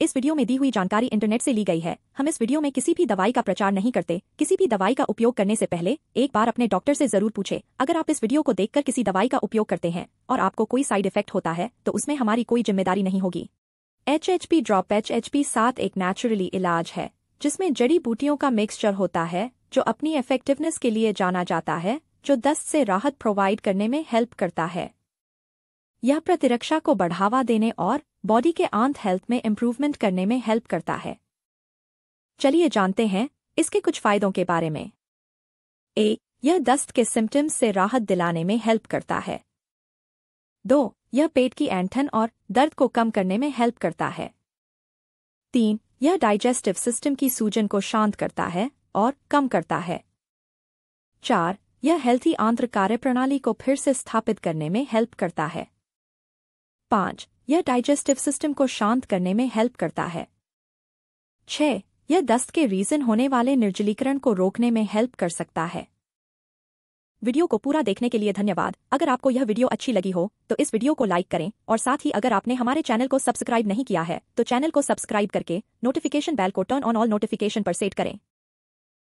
इस वीडियो में दी हुई जानकारी इंटरनेट से ली गई है हम इस वीडियो में किसी भी दवाई का प्रचार नहीं करते किसी भी दवाई का उपयोग करने से पहले एक बार अपने डॉक्टर से जरूर पूछे अगर आप इस वीडियो को देखकर किसी दवाई का उपयोग करते हैं और आपको कोई साइड इफेक्ट होता है तो उसमें हमारी कोई जिम्मेदारी नहीं होगी H H P drop H H P सात एक नेचुरली इलाज है जिसमें जड़ी बूटियों का मिक्सचर होता है जो अपनी इफेक्टिवनेस के लिए जाना जाता है जो दस्त से राहत प्रोवाइड करने में हेल्प करता है यह प्रतिरक्षा को बढ़ावा देने और बॉडी के आंत हेल्थ में इम्प्रूवमेंट करने में हेल्प करता है चलिए जानते हैं इसके कुछ फायदों के बारे में ए यह दस्त के सिम्टम्स से राहत दिलाने में हेल्प करता है दो यह पेट की एंठन और दर्द को कम करने में हेल्प करता है तीन यह डाइजेस्टिव सिस्टम की सूजन को शांत करता है और कम करता है चार यह हेल्थी आंत्र कार्यप्रणाली को फिर से स्थापित करने में हेल्प करता है पाँच यह डाइजेस्टिव सिस्टम को शांत करने में हेल्प करता है छह यह दस्त के रीजन होने वाले निर्जलीकरण को रोकने में हेल्प कर सकता है वीडियो को पूरा देखने के लिए धन्यवाद अगर आपको यह वीडियो अच्छी लगी हो तो इस वीडियो को लाइक करें और साथ ही अगर आपने हमारे चैनल को सब्सक्राइब नहीं किया है तो चैनल को सब्सक्राइब करके नोटिफिकेशन बेल को टर्न ऑन ऑल नोटिफिकेशन पर सेट करें